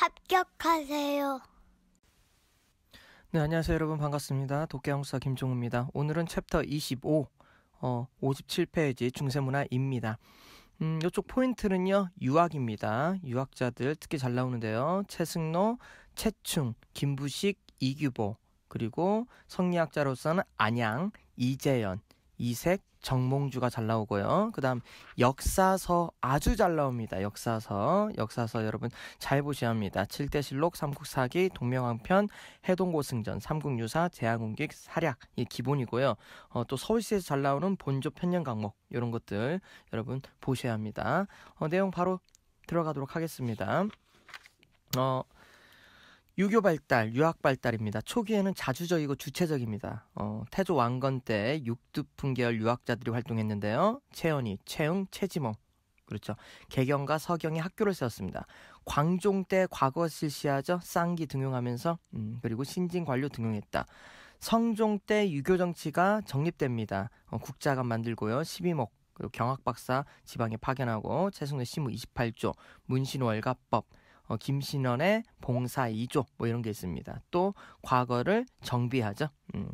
합격하세요. 네, 안녕하세요, 여러분. 반갑습니다. 도깨형사 김종우입니다. 오늘은 챕터 25, 어, 57페이지 중세문화입니다. 음, 이쪽 포인트는요, 유학입니다. 유학자들 특히 잘 나오는데요. 최승로, 최충, 김부식, 이규보, 그리고 성리학자로서는 안양, 이재현, 이색, 정몽주가 잘 나오고요. 그 다음 역사서 아주 잘 나옵니다. 역사서. 역사서 여러분 잘 보셔야 합니다. 7대실록, 삼국사기, 동명왕편, 해동고승전, 삼국유사, 제왕궁극, 사략. 이 기본이고요. 어, 또 서울시에서 잘 나오는 본조 편년 강목. 이런 것들 여러분 보셔야 합니다. 어, 내용 바로 들어가도록 하겠습니다. 어, 유교 발달, 유학 발달입니다. 초기에는 자주적이고 주체적입니다. 어, 태조 왕건 때육두품 계열 유학자들이 활동했는데요. 최현희, 최응, 최지몽. 그렇죠. 개경과 서경이 학교를 세웠습니다. 광종 때 과거 실시하죠. 쌍기 등용하면서 음, 그리고 신진 관료 등용했다. 성종 때 유교 정치가 정립됩니다. 어, 국자관 만들고요. 12목 그리고 경학박사 지방에 파견하고 최승래 시무 28조 문신월가법 어, 김신원의 봉사 2조 뭐 이런 게 있습니다. 또 과거를 정비하죠. 음,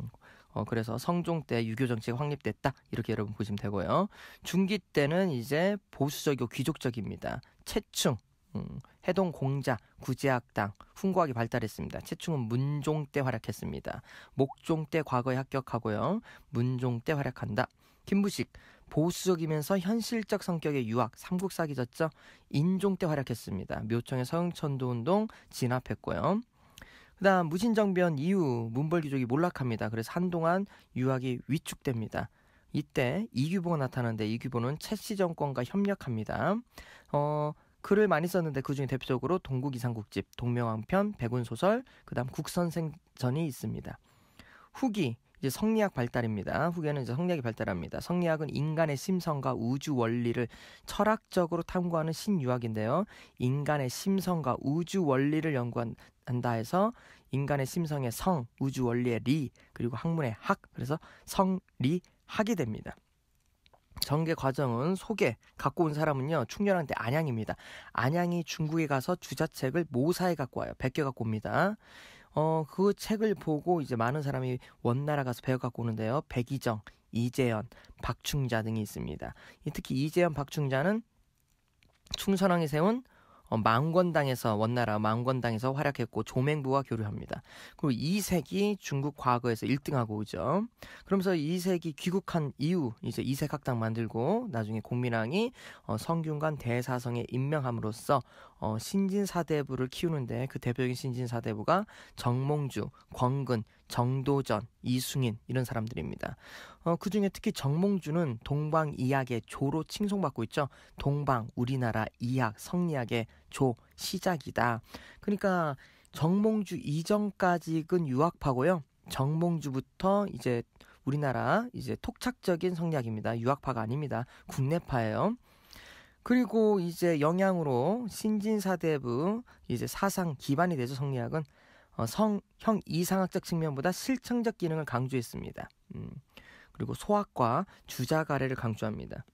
어, 그래서 성종 때 유교 정치가 확립됐다 이렇게 여러분 보시면 되고요. 중기 때는 이제 보수적이고 귀족적입니다. 채충 음, 해동 공자, 구제학당, 훈구학이 발달했습니다. 최충은 문종 때 활약했습니다. 목종 때 과거에 합격하고요. 문종 때 활약한다. 김부식 보수적이면서 현실적 성격의 유학 삼국사 기졌죠. 인종 때 활약했습니다. 묘청의 서흥천도 운동 진압했고요. 그다음 무신정변 이후 문벌귀족이 몰락합니다. 그래서 한동안 유학이 위축됩니다. 이때 이규보가 나타나는데 이규보는 채씨 정권과 협력합니다. 어, 글을 많이 썼는데 그중에 대표적으로 동국이상국집, 동명왕편, 백운소설, 그다음 국선생전이 있습니다. 후기 이제 성리학 발달입니다. 후기에는 이제 성리학이 발달합니다. 성리학은 인간의 심성과 우주 원리를 철학적으로 탐구하는 신유학인데요. 인간의 심성과 우주 원리를 연구한다 해서 인간의 심성의 성, 우주 원리의 리, 그리고 학문의 학, 그래서 성리학이 됩니다. 전개 과정은 소개, 갖고 온 사람은요, 충렬한테 안양입니다. 안양이 중국에 가서 주자책을 모사해 갖고 와요. 베껴 갖고 옵니다. 어, 그 책을 보고 이제 많은 사람이 원나라 가서 배워 갖고 오는데요. 백이정, 이재현, 박충자 등이 있습니다. 특히 이재현, 박충자는 충선왕이 세운 어, 망원당에서 원나라 망원당에서 활약했고 조맹부와 교류합니다. 그리고 이색이 중국 과거에서 1등하고 오죠. 그러면서 이색이 귀국한 이후 이제 이색학당 만들고 나중에 공민왕이 어, 성균관 대사성에 임명함으로써 어, 신진사대부를 키우는데 그 대표적인 신진사대부가 정몽주, 권근, 정도전, 이승인 이런 사람들입니다. 어, 그 중에 특히 정몽주는 동방 이학의 조로 칭송받고 있죠. 동방 우리나라 이학 성리학의 조 시작이다. 그러니까 정몽주 이전까지는 유학파고요. 정몽주부터 이제 우리나라 이제 독착적인 성리학입니다. 유학파가 아닙니다. 국내파예요. 그리고 이제 영향으로 신진사대부 이제 사상 기반이 되죠 성리학은 어, 성형 이상학적 측면보다 실증적 기능을 강조했습니다. 음. 그리고 소학과 주자가래를 강조합니다.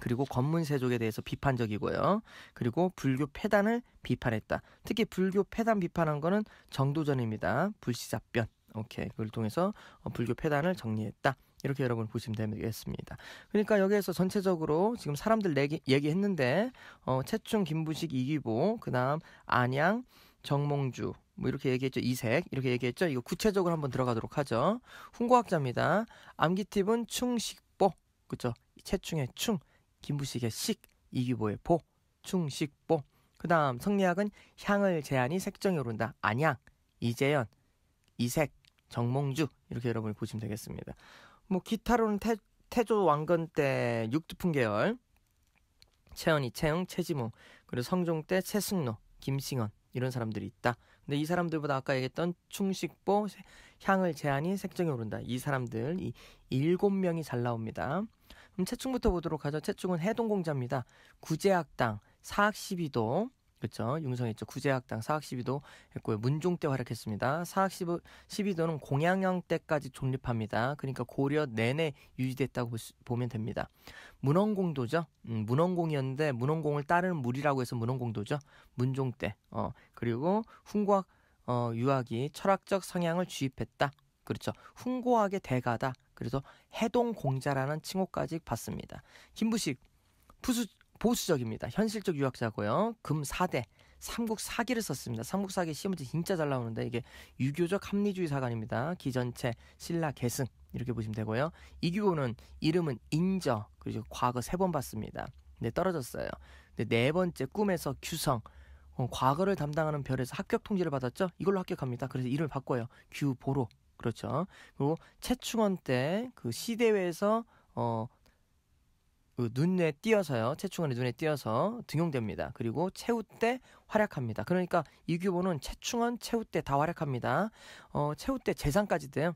그리고 권문세족에 대해서 비판적이고요. 그리고 불교 폐단을 비판했다. 특히 불교 폐단 비판한 거는 정도전입니다. 불시잡변. 오케이. 그걸 통해서 어, 불교 폐단을 정리했다. 이렇게 여러분 보시면 되겠습니다. 그러니까 여기에서 전체적으로 지금 사람들 얘기, 얘기했는데 어, 채충, 김부식, 이기보, 그다음 안양, 정몽주, 뭐 이렇게 얘기했죠. 이색 이렇게 얘기했죠. 이거 구체적으로 한번 들어가도록 하죠. 훈고학자입니다. 암기팁은 충식보 그죠? 채충의 충, 김부식의 식, 이규보의 보, 충식보. 그다음 성리학은 향을 제한이 색정이 오른다. 안양, 이재현, 이색, 정몽주 이렇게 여러분이 보시면 되겠습니다. 뭐 기타로는 태, 태조 왕건 때육두품 계열, 채연이 채흥, 채지무, 그리고 성종 때 채순노, 김싱원 이런 사람들이 있다. 근데 이 사람들보다 아까 얘기했던 충식보, 향을 제한이 색정이 오른다. 이 사람들 이 일곱 명이 잘 나옵니다. 그럼 채충부터 보도록 하죠. 채충은 해동공자입니다. 구제악당 412도 그렇죠. 융성했죠. 구제학당 4학시비도 했고요. 문종 때 활약했습니다. 4학시비도는 공양형 때까지 존립합니다. 그러니까 고려 내내 유지됐다고 보면 됩니다. 문헌공도죠. 음, 문헌공이었는데 문헌공을 따르는 무리라고 해서 문헌공도죠. 문종 때. 어, 그리고 훈곽 어, 유학이 철학적 성향을 주입했다. 그렇죠. 훈고학의 대가다. 그래서 해동공자라는 칭호까지 받습니다. 김부식 푸수 보수적입니다. 현실적 유학자고요. 금 4대. 삼국 사기를 썼습니다. 삼국 사기 시험지 진짜 잘 나오는데 이게 유교적 합리주의 사관입니다. 기전체, 신라, 계승 이렇게 보시면 되고요. 이규호는 이름은 인저 그리고 과거 세 번 봤습니다. 근데 떨어졌어요. 근데 네 번째 꿈에서 규성 어, 과거를 담당하는 별에서 합격 통지를 받았죠. 이걸로 합격합니다. 그래서 이름을 바꿔요. 규보로 그렇죠. 그리고 최충원 때 그 시대회에서 어그 눈에 띄어서요. 채충원이 눈에 띄어서 등용됩니다. 그리고 최후 때 활약합니다. 그러니까 이 규모는 채충원 최후 때 다 활약합니다. 어, 최후 때 재산까지 돼요.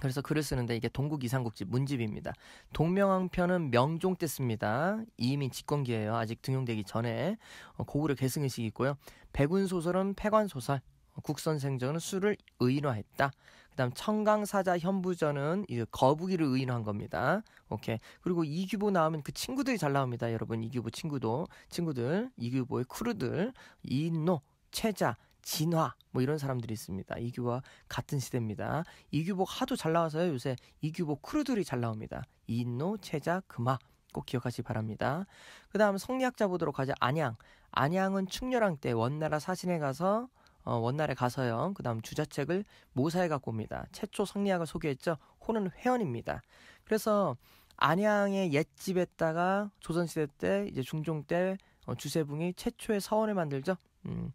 그래서 글을 쓰는데 이게 동국 이상국집 문집입니다. 동명왕편은 명종 때 씁니다. 이미 집권기예요. 아직 등용되기 전에 어, 고구려 계승의식이 있고요. 백운 소설은 패관 소설, 어, 국선생전은 술을 의인화했다. 그다음 청강사자 현부전은 이 거북이를 의인한 겁니다. 오케이. 그리고 이규보 나오면 그 친구들이 잘 나옵니다. 여러분 이규보 친구도 친구들 이규보의 크루들 이인노 최자 진화 뭐 이런 사람들이 있습니다. 이규와 보 같은 시대입니다. 이규보 하도 잘 나와서요. 요새 이규보 크루들이 잘 나옵니다. 이인노 최자 금화 꼭 기억하시 기 바랍니다. 그 다음 성리학자 보도록 하죠. 안양. 안양은 충렬왕 때 원나라 사신에 가서 어, 원날의 가서요그 다음 주자책을 모사해 갖고 옵니다. 최초 성리학을 소개했죠. 호는 회원입니다. 그래서 안양의 옛집에다가 조선시대 때, 이제 중종 때 어, 주세붕이 최초의 서원을 만들죠. 음,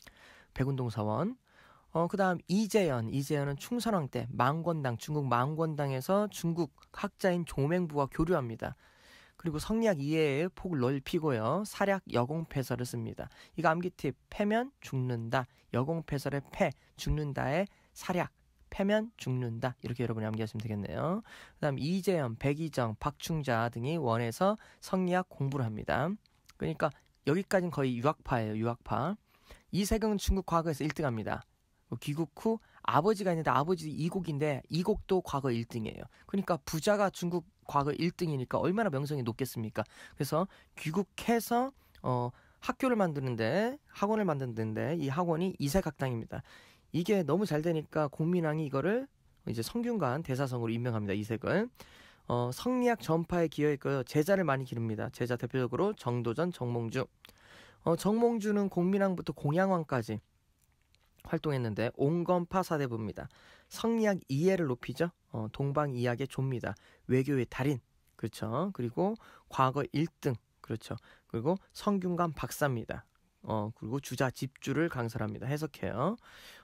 백운동 서원. 어, 그 다음 이재현. 이재현은 충선왕 때 망권당, 중국 망권당에서 중국 학자인 조맹부와 교류합니다. 그리고 성리학 이해의 폭을 넓히고요. 사략 여공패설을 씁니다. 이거 암기 팁. 패면 죽는다. 여공패설의 패, 죽는다의 사략. 패면 죽는다. 이렇게 여러분이 암기하시면 되겠네요. 그 다음 이재현, 백이정, 박충자 등이 원에서 성리학 공부를 합니다. 그러니까 여기까지는 거의 유학파예요. 유학파. 이세경은 중국 과학에서 1등합니다. 귀국 후 아버지가 있는데 아버지 이곡인데 이곡도 과거 1등이에요. 그러니까 부자가 중국 과거 1등이니까 얼마나 명성이 높겠습니까? 그래서 귀국해서 어 학교를 만드는데 학원을 만드는데 이 학원이 이색학당입니다. 이게 너무 잘 되니까 공민왕이 이거를 이제 성균관 대사성으로 임명합니다. 이색은 어, 성리학 전파에 기여했고요. 그 제자를 많이 기릅니다. 제자 대표적으로 정도전, 정몽주. 어, 정몽주는 공민왕부터 공양왕까지 활동했는데 온건파 사대부입니다. 성리학 이해를 높이죠. 어, 동방 이학의 조입니다. 외교의 달인 그렇죠. 그리고 과거 1등 그렇죠. 그리고 성균관 박사입니다. 어, 그리고 주자 집주를 강설합니다. 해석해요.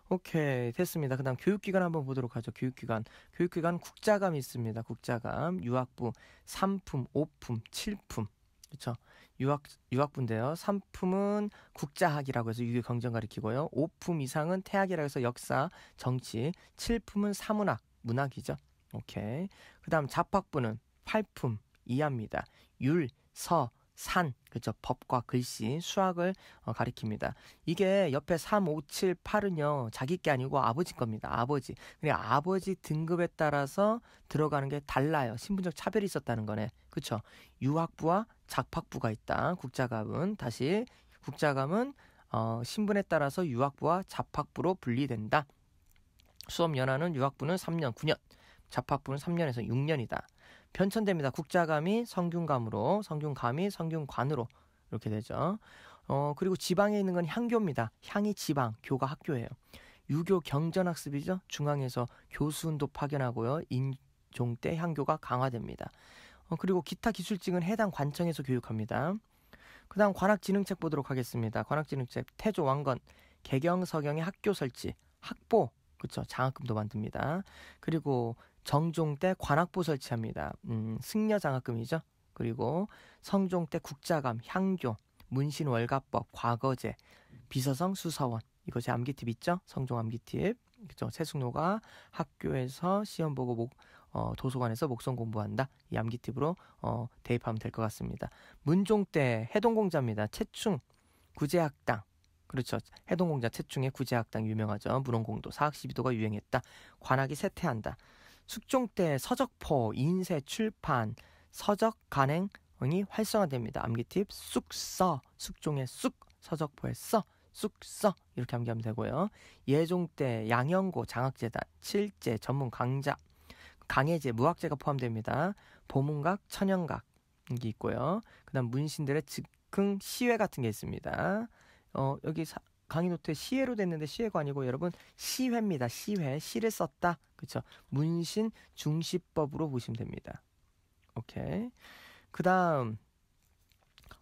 오케이. 됐습니다. 그 다음 교육기관 한번 보도록 하죠. 교육기관. 교육기관 국자감 있습니다. 국자감, 유학부, 3품, 5품, 7품. 그렇죠 유학 유학분데요. 3품은 국자학이라고 해서 유교 경전 가리키고요. 5품 이상은 태학이라고 해서 역사, 정치, 7품은 사문학, 문학이죠. 오케이. 그다음 잡학부는 8품 이하입니다. 율, 서, 산, 그죠? 법과 글씨, 수학을 어, 가리킵니다. 이게 옆에 3, 5, 7, 8은요, 자기 게 아니고 아버지 겁니다. 아버지. 근데 아버지 등급에 따라서 들어가는 게 달라요. 신분적 차별이 있었다는 거네. 그쵸? 유학부와 작팍부가 있다. 국자감은 다시 국자감은 어, 신분에 따라서 유학부와 자학부로 분리된다. 수업 연하는 유학부는 3년, 9년, 자학부는 3년에서 6년이다. 변천됩니다. 국자감이 성균감으로, 성균감이 성균관으로 이렇게 되죠. 어, 그리고 지방에 있는 건 향교입니다. 향이 지방, 교가 학교예요. 유교 경전학습이죠. 중앙에서 교수운도 파견하고요. 인종 때 향교가 강화됩니다. 어, 그리고 기타 기술증은 해당 관청에서 교육합니다. 그 다음 관악진흥책 보도록 하겠습니다. 관악진흥책 태조 왕건 개경 서경의 학교 설치 학보 그쵸 장학금도 만듭니다. 그리고 정종 때 관악보 설치합니다. 음, 승려 장학금이죠. 그리고 성종 때 국자감 향교 문신 월가법 과거제 비서성 수사원 이거 제 암기팁 있죠? 성종 암기팁 그쵸 세숙노가 학교에서 시험 보고 목, 어, 도서관에서 목성 공부한다. 이 암기 팁으로 어, 대입하면 될 것 같습니다. 문종때 해동공자입니다. 채충 구제학당 그렇죠. 해동공자 채충의 구제학당 유명하죠. 문홍공도 4학시비도가 유행했다. 관악이 세태한다. 숙종때 서적포 인쇄 출판 서적 간행이 활성화됩니다. 암기팁 쑥써 숙종의 쑥 서적포의 써 쑥써 이렇게 암기하면 되고요. 예종 때 양영고 장학재단 칠제 전문 강좌 강해제, 무학제가 포함됩니다. 보문각, 천연각이 있고요. 그다음 문신들의 즉흥 시회 같은 게 있습니다. 어, 여기 사, 강의 노트에 시회로 됐는데 시회가 아니고 여러분 시회입니다. 시회, 시를 썼다. 그쵸 문신 중시법으로 보시면 됩니다. 오케이. 그다음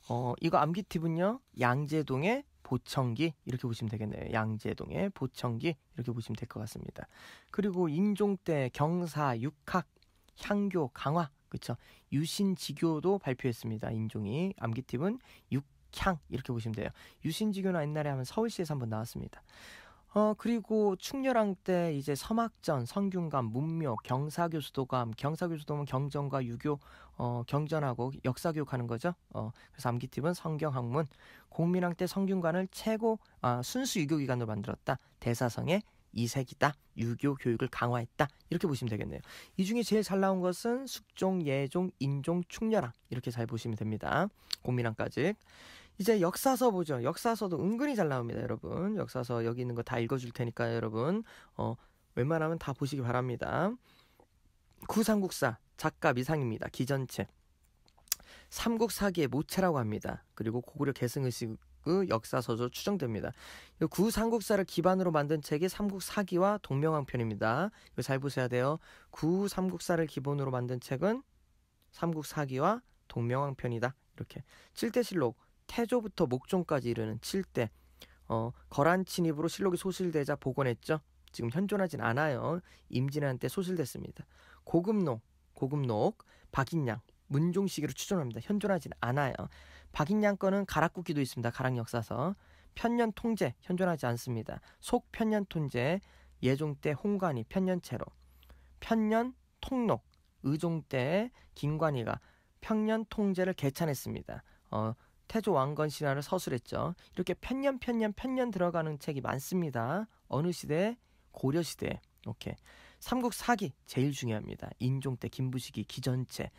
어, 이거 암기 팁은요. 양재동의 보청기 이렇게 보시면 되겠네요. 양재동의 보청기 이렇게 보시면 될 것 같습니다. 그리고 인종때 경사 육학 향교 강화 그렇죠. 유신지교도 발표했습니다. 인종이 암기팁은 육향 이렇게 보시면 돼요. 유신지교는 옛날에 하면 서울시에서 한번 나왔습니다. 어, 그리고 충렬왕 때 이제 서막전, 성균관, 문묘, 경사교수도감, 경사교수도면 경전과 유교, 어, 경전하고 역사교육하는 거죠. 어, 그래서 암기팁은 성경학문. 공민왕 때 성균관을 최고, 아, 순수 유교기관으로 만들었다. 대사성에 이색이다. 유교 교육을 강화했다. 이렇게 보시면 되겠네요. 이 중에 제일 잘 나온 것은 숙종, 예종, 인종, 충렬왕 이렇게 잘 보시면 됩니다. 공민왕까지. 이제 역사서 보죠. 역사서도 은근히 잘 나옵니다, 여러분. 역사서 여기 있는 거 다 읽어줄 테니까 여러분 어, 웬만하면 다 보시기 바랍니다. 구삼국사 작가 미상입니다. 기전체. 삼국사기의 모체라고 합니다. 그리고 고구려 계승의식 그역사서도 추정됩니다. 구삼국사를 기반으로 만든 책이 삼국사기와 동명왕편입니다. 이거 잘 보셔야 돼요. 구삼국사를 기본으로 만든 책은 삼국사기와 동명왕편이다. 이렇게 7대 실록 태조부터 목종까지 이르는 7대 어, 거란 침입으로 실록이 소실되자 복원했죠. 지금 현존하진 않아요. 임진왜란 때 소실됐습니다. 고금록, 고금록, 박인양, 문종식으로 추존합니다. 현존하진 않아요. 박인양 건은 가락국기도 있습니다. 가락 역사서. 편년 통제 현존하지 않습니다. 속 편년 통제 예종 때 홍관이 편년체로 편년 통록 의종 때김관이가 평년 통제를 개찬했습니다. 어, 태조 왕건 신화를 서술했죠. 이렇게 편년 편년 편년 들어가는 책이 많습니다. 어느 시대? 고려 시대. 이렇게 삼국 사기 제일 중요합니다. 인종 때 김부식이 기전체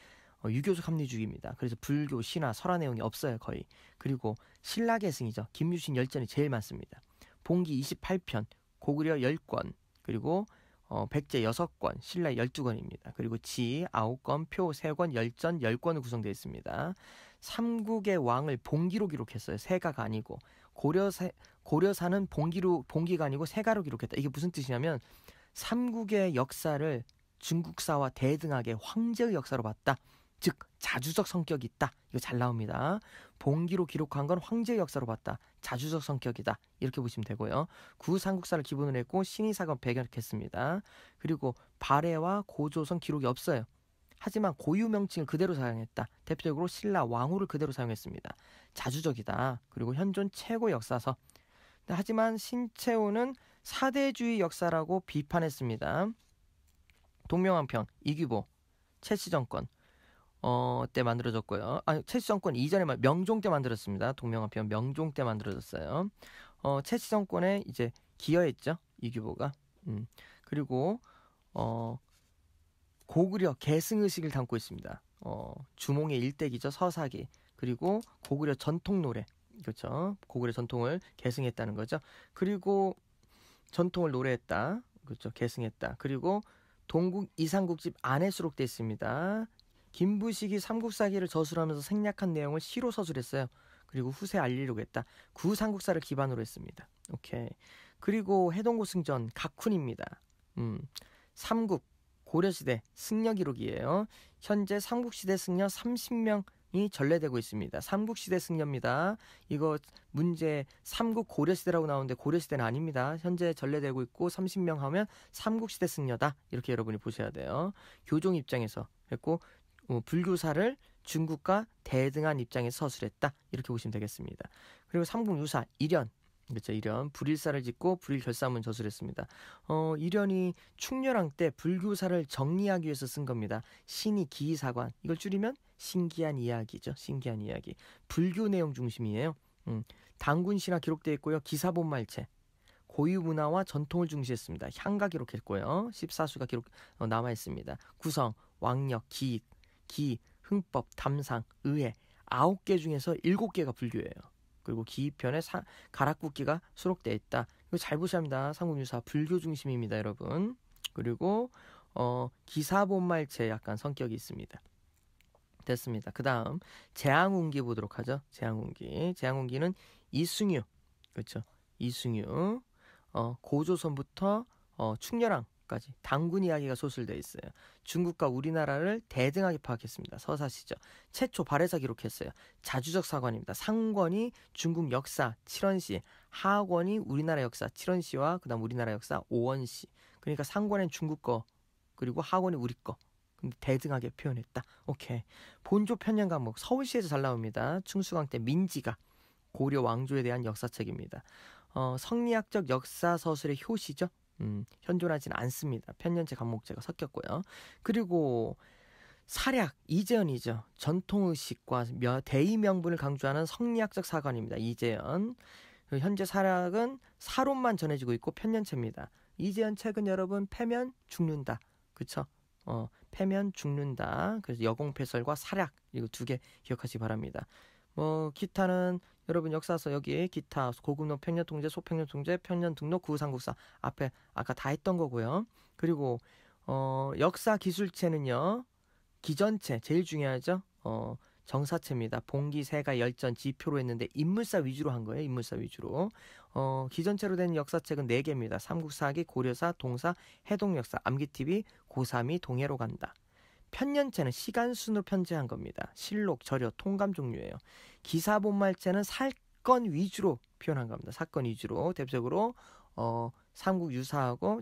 어, 유교적 합리주의입니다. 그래서 불교, 신화, 설화 내용이 없어요, 거의. 그리고 신라계승이죠. 김유신 열전이 제일 많습니다. 봉기 28편, 고구려 10권, 그리고 어, 백제 6권, 신라 12권입니다. 그리고 지 9권, 표 3권, 열전 10권으로 구성되어 있습니다. 삼국의 왕을 봉기로 기록했어요. 세가가 아니고. 고려세, 고려사는 봉기로, 봉기가 아니고 세가로 기록했다. 이게 무슨 뜻이냐면 삼국의 역사를 중국사와 대등하게 황제의 역사로 봤다. 즉 자주적 성격이 있다. 이거 잘 나옵니다. 봉기로 기록한 건 황제의 역사로 봤다. 자주적 성격이다. 이렇게 보시면 되고요. 구상국사를 기본으로 했고 신의사건 배격했습니다. 그리고 발해와 고조선 기록이 없어요. 하지만 고유 명칭을 그대로 사용했다. 대표적으로 신라 왕후를 그대로 사용했습니다. 자주적이다. 그리고 현존 최고 역사서. 하지만 신채호는 사대주의 역사라고 비판했습니다. 동명한편, 이규보, 최씨 정권, 어, 때 만들어졌고요. 아, 체치 정권 이전에 명종 때 만들었습니다. 동명화폐 명종 때 만들어졌어요. 어, 체치 정권에 이제 기여했죠. 이규보가. 음. 그리고 어, 고구려 계승 의식을 담고 있습니다. 어, 주몽의 일대기죠. 서사기. 그리고 고구려 전통 노래. 그렇죠. 고구려 전통을 계승했다는 거죠. 그리고 전통을 노래했다. 그렇죠. 계승했다. 그리고 동국 이상국집 안에 수록돼 있습니다. 김부식이 삼국사기를 저술하면서 생략한 내용을 시로 서술했어요. 그리고 후세 알리려고 했다. 구삼국사를 기반으로 했습니다. 오케이. 그리고 해동고승전 각훈입니다. 음. 삼국 고려시대 승려 기록이에요. 현재 삼국시대 승려 30명 이 전래되고 있습니다. 삼국시대 승려입니다. 이거 문제 삼국 고려시대라고 나오는데 고려시대는 아닙니다. 현재 전래되고 있고 30명 하면 삼국시대 승려다. 이렇게 여러분이 보셔야 돼요. 교종 입장에서 했고 어, 불교사를 중국과 대등한 입장에서 술했다 이렇게 보시면 되겠습니다. 그리고 삼국유사 일연 그렇죠. 일연 불일사를 짓고 불일결사문 저술했습니다. 어, 일연이 충렬왕 때 불교사를 정리하기 위해서 쓴 겁니다. 신이 기사관 이걸 줄이면 신기한 이야기죠. 신기한 이야기. 불교 내용 중심이에요. 음. 당군 시화 기록되어 있고요. 기사본 말체. 고유 문화와 전통을 중시했습니다. 향가 기록했고요. 14수가 기록 어, 남아 있습니다. 구성, 왕력, 기익, 기, 흥법, 담상, 의회 아홉 개 중에서 일곱 개가 불교예요. 그리고 기입편에 사, 가락국기가 수록되어 있다. 이거 잘보시야 합니다. 삼국유사 불교 중심입니다, 여러분. 그리고 어, 기사본말체 약간 성격이 있습니다. 됐습니다. 그 다음 재앙운기 보도록 하죠. 재앙운기. 재앙운기는 이승유. 그렇죠. 이승유. 어, 고조선부터 어, 충렬왕 이야기까지 당군 이야기가 소술돼 있어요. 중국과 우리나라를 대등하게 파악했습니다. 서사 시죠. 최초 발해사 기록했어요. 자주적 사관입니다. 상권이 중국 역사 7원시, 하원이 우리나라 역사 7원시와 그다음 우리나라 역사 5원시. 그러니까 상권은 중국 거 그리고 하원이 우리 거. 근데 대등하게 표현했다. 오케이. 본조 편년 감목 서울시에서 잘 나옵니다. 충수강 때 민지가 고려 왕조에 대한 역사책입니다. 어, 성리학적 역사 서술의 효시죠. 음, 현존하지는 않습니다. 편년제 감목제가 섞였고요. 그리고 사략 이재현이죠. 전통의식과 대의 명분을 강조하는 성리학적 사관입니다. 이재현. 현재 사략은 사론만 전해지고 있고 편년체입니다. 이재현 책은 여러분 패면 죽는다. 그쵸? 어, 패면 죽는다. 그래서 여공패설과 사략 이거 두개 기억하시기 바랍니다. 뭐 기타는 여러분 역사서 여기 기타, 고급노, 평년 통제, 소평년 통제, 평년 등록, 구상국사 앞에 아까 다 했던 거고요. 그리고 어 역사 기술체는요. 기전체 제일 중요하죠. 어 정사체입니다. 봉기, 세가, 열전, 지표로 했는데 인물사 위주로 한 거예요. 인물사 위주로. 어, 기전체로 된 역사책은 4개입니다. 삼국사기, 고려사, 동사, 해동역사, 암기TV, 고3이 동해로 간다. 편년체는 시간순으로 편제한 겁니다. 실록, 절여, 통감 종류예요. 기사 본말체는 사건 위주로 표현한 겁니다. 사건 위주로 대표적으로 어, 삼국 유사하고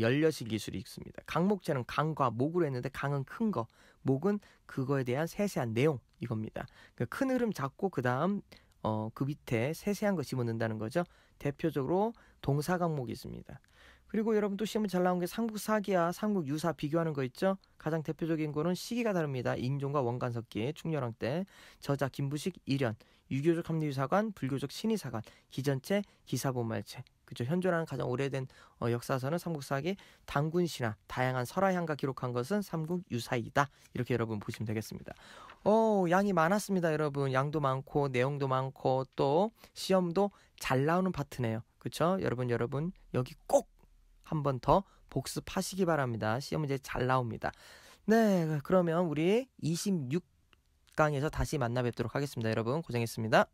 열려식 기술이 있습니다. 강목체는 강과 목으로 했는데 강은 큰 거, 목은 그거에 대한 세세한 내용 이겁니다. 그러니까 큰 흐름 잡고 그 다음 어, 그 밑에 세세한 거 집어넣는다는 거죠. 대표적으로 동사 강목이 있습니다. 그리고 여러분 또 시험에 잘 나온 게 삼국 사기와 삼국 유사 비교하는 거 있죠? 가장 대표적인 거는 시기가 다릅니다. 인종과 원간석기, 충렬왕 때, 저자 김부식 일연, 유교적 합리유사관, 불교적 신의사관, 기전체, 기사본말체. 그죠. 현존하는 가장 오래된 어, 역사서는 삼국사기 당군시나 다양한 설화향과 기록한 것은 삼국유사이다. 이렇게 여러분 보시면 되겠습니다. 어, 양이 많았습니다, 여러분. 양도 많고 내용도 많고 또 시험도 잘 나오는 파트네요. 그쵸 여러분 여러분 여기 꼭 한번더 복습하시기 바랍니다. 시험 문제 잘 나옵니다. 네, 그러면 우리 26강에서 다시 만나 뵙도록 하겠습니다. 여러분 고생했습니다.